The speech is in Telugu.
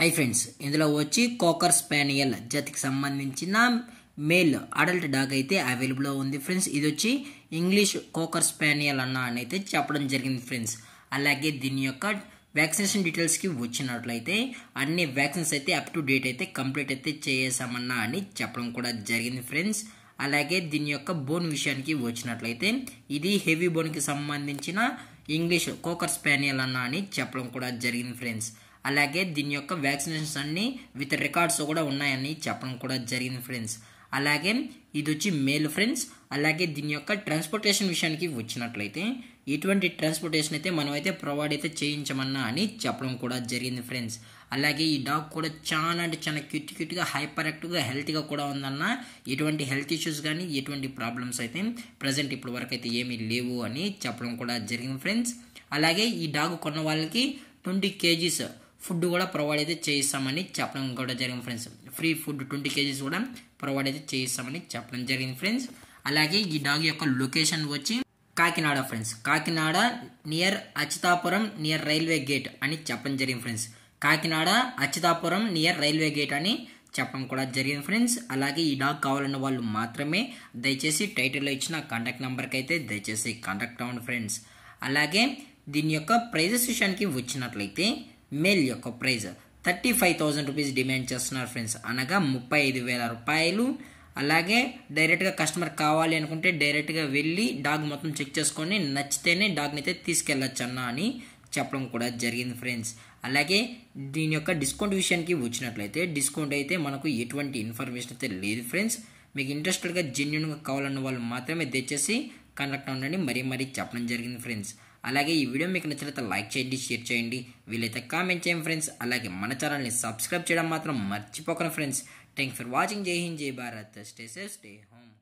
హై ఫ్రెండ్స్ ఇందులో వచ్చి కోకర్ స్పానియల్ జతికి సంబంధించిన మేల్ అడల్ట్ డాగ్ అయితే అవైలబుల్లో ఉంది ఫ్రెండ్స్ ఇది వచ్చి ఇంగ్లీష్ కోకర్ స్పానియల్ అన్న అని అయితే చెప్పడం జరిగింది ఫ్రెండ్స్ అలాగే దీని యొక్క వ్యాక్సినేషన్ డీటెయిల్స్కి వచ్చినట్లయితే అన్ని వ్యాక్సిన్స్ అయితే అప్ టు డేట్ అయితే కంప్లీట్ అయితే చేసామన్నా అని చెప్పడం కూడా జరిగింది ఫ్రెండ్స్ అలాగే దీని యొక్క బోన్ విషయానికి వచ్చినట్లయితే ఇది హెవీ బోన్కి సంబంధించిన ఇంగ్లీష్ కోకర్ స్పానియల్ అన్న అని చెప్పడం కూడా జరిగింది ఫ్రెండ్స్ అలాగే దీని యొక్క వ్యాక్సినేషన్స్ అన్ని విత్ రికార్డ్స్ కూడా ఉన్నాయని చెప్పడం కూడా జరిగింది ఫ్రెండ్స్ అలాగే ఇది వచ్చి మేల్ ఫ్రెండ్స్ అలాగే దీని యొక్క ట్రాన్స్పోర్టేషన్ విషయానికి వచ్చినట్లయితే ఎటువంటి ట్రాన్స్పోర్టేషన్ అయితే మనమైతే ప్రొవైడ్ అయితే చేయించమన్నా అని చెప్పడం కూడా జరిగింది ఫ్రెండ్స్ అలాగే ఈ డాగ్ కూడా చాలా అంటే చాలా క్యూట్ క్యూట్గా హైపర్ యాక్టివ్గా హెల్త్గా కూడా ఉందన్న ఎటువంటి హెల్త్ ఇష్యూస్ కానీ ఎటువంటి ప్రాబ్లమ్స్ అయితే ప్రజెంట్ ఇప్పుడు వరకు అయితే ఏమీ లేవు అని చెప్పడం కూడా జరిగింది ఫ్రెండ్స్ అలాగే ఈ డాగ్ కొన్న వాళ్ళకి ట్వంటీ కేజీస్ ఫుడ్ కూడా ప్రొవైడ్ అయితే చేయిస్తామని చెప్పడం కూడా జరిగింది friends free food twenty kgs కూడా ప్రొవైడ్ అయితే చేయిస్తామని చెప్పడం జరిగింది ఫ్రెండ్స్ అలాగే ఈ డాగ్ యొక్క లొకేషన్ వచ్చి Kakinada friends Kakinada near Achitapuram near railway gate అని చెప్పడం జరిగింది friends Kakinada Achitapuram near railway gate అని చెప్పడం కూడా జరిగింది ఫ్రెండ్స్ అలాగే ఈ డాగ్ కావాలన్న వాళ్ళు మాత్రమే దయచేసి టైటిల్లో ఇచ్చిన కాంటాక్ట్ నెంబర్కి అయితే దయచేసి కాంటాక్ట్ అవ్వండి ఫ్రెండ్స్ అలాగే దీని యొక్క ప్రైజెస్ విషయానికి వచ్చినట్లయితే మెయిల్ యొక్క price thirty five thousand rupees demand చేస్తున్నారు ఫ్రెండ్స్ అనగా ముప్పై ఐదు వేల రూపాయలు అలాగే డైరెక్ట్గా కస్టమర్ కావాలి అనుకుంటే డైరెక్ట్గా వెళ్ళి డాగ్ మొత్తం చెక్ చేసుకొని నచ్చితేనే డాగ్ని అయితే తీసుకెళ్ళచ్చు అన్న అని చెప్పడం కూడా జరిగింది ఫ్రెండ్స్ అలాగే దీని యొక్క డిస్కౌంట్ విషయానికి వచ్చినట్లయితే డిస్కౌంట్ అయితే మనకు ఎటువంటి ఇన్ఫర్మేషన్ అయితే లేదు ఫ్రెండ్స్ మీకు ఇంట్రెస్టెడ్గా జెన్యున్గా కావాలన్న వాళ్ళు మాత్రమే దయచేసి కండక్ట్ అవ్వండి మరీ మరీ చెప్పడం జరిగింది ఫ్రెండ్స్ అలాగే ఈ వీడియో మీకు నచ్చినట్లయితే లైక్ చేయండి షేర్ చేయండి వీలైతే కామెంట్ చేయండి ఫ్రెండ్స్ అలాగే మన ఛానల్ని సబ్స్క్రైబ్ చేయడం మాత్రం మర్చిపోకండి friends thank for watching Jai Hind Jai Bharat stay safe stay home